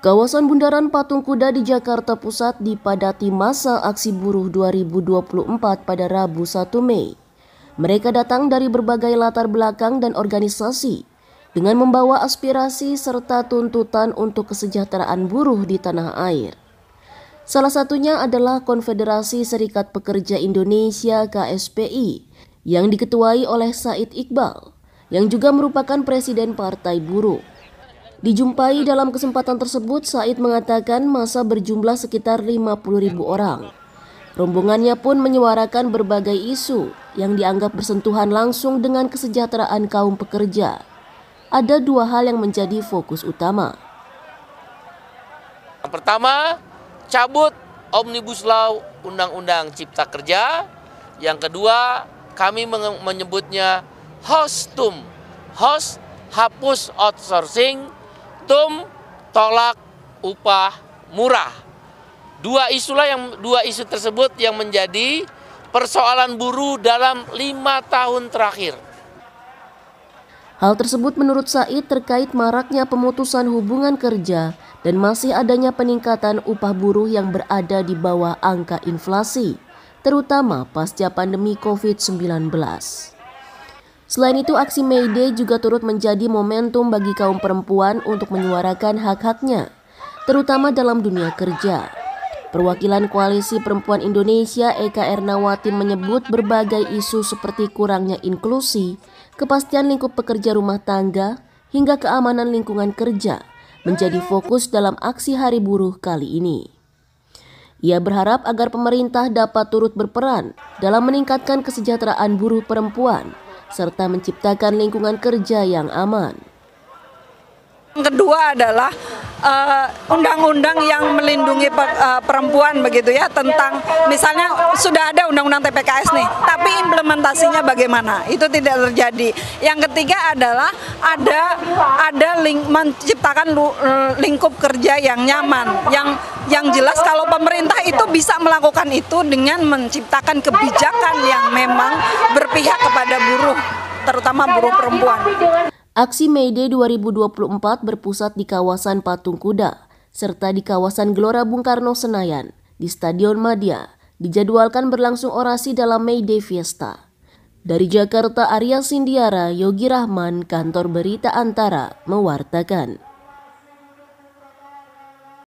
Kawasan Bundaran Patung Kuda di Jakarta Pusat dipadati masa aksi buruh 2024 pada Rabu 1 Mei. Mereka datang dari berbagai latar belakang dan organisasi dengan membawa aspirasi serta tuntutan untuk kesejahteraan buruh di tanah air. Salah satunya adalah Konfederasi Serikat Pekerja Indonesia KSPI yang diketuai oleh Said Iqbal yang juga merupakan presiden Partai Buruh. Dijumpai dalam kesempatan tersebut, Said mengatakan masa berjumlah sekitar 50 ribu orang. Rombongannya pun menyuarakan berbagai isu yang dianggap bersentuhan langsung dengan kesejahteraan kaum pekerja. Ada dua hal yang menjadi fokus utama. Yang pertama, cabut Omnibus Law Undang-Undang Cipta Kerja. Yang kedua, kami menyebutnya hostum, host hapus outsourcing momentum tolak upah murah. Dua isu lah yang dua isu tersebut yang menjadi persoalan buruh dalam lima tahun terakhir. Hal tersebut menurut Said terkait maraknya pemutusan hubungan kerja dan masih adanya peningkatan upah buruh yang berada di bawah angka inflasi, terutama pasca pandemi COVID-19. Selain itu, aksi May Day juga turut menjadi momentum bagi kaum perempuan untuk menyuarakan hak-haknya, terutama dalam dunia kerja. Perwakilan Koalisi Perempuan Indonesia Eka Ernawati menyebut berbagai isu seperti kurangnya inklusi, kepastian lingkup pekerja rumah tangga, hingga keamanan lingkungan kerja menjadi fokus dalam aksi Hari Buruh kali ini. Ia berharap agar pemerintah dapat turut berperan dalam meningkatkan kesejahteraan buruh perempuan serta menciptakan lingkungan kerja yang aman. kedua adalah Eh, undang-undang uh, yang melindungi pe uh, perempuan begitu ya tentang misalnya sudah ada undang-undang TPKS nih tapi implementasinya bagaimana itu tidak terjadi yang ketiga adalah ada ada ling, menciptakan lu, eh, lingkup kerja yang nyaman yang yang jelas kalau pemerintah itu bisa melakukan itu dengan menciptakan kebijakan yang memang berpihak kepada buruh terutama buruh perempuan Aksi May Day 2024 berpusat di kawasan Patung Kuda, serta di kawasan Gelora Bung Karno Senayan, di Stadion Madia, dijadwalkan berlangsung orasi dalam May Day Fiesta. Dari Jakarta, Arya Sindiara, Yogi Rahman, Kantor Berita Antara, mewartakan.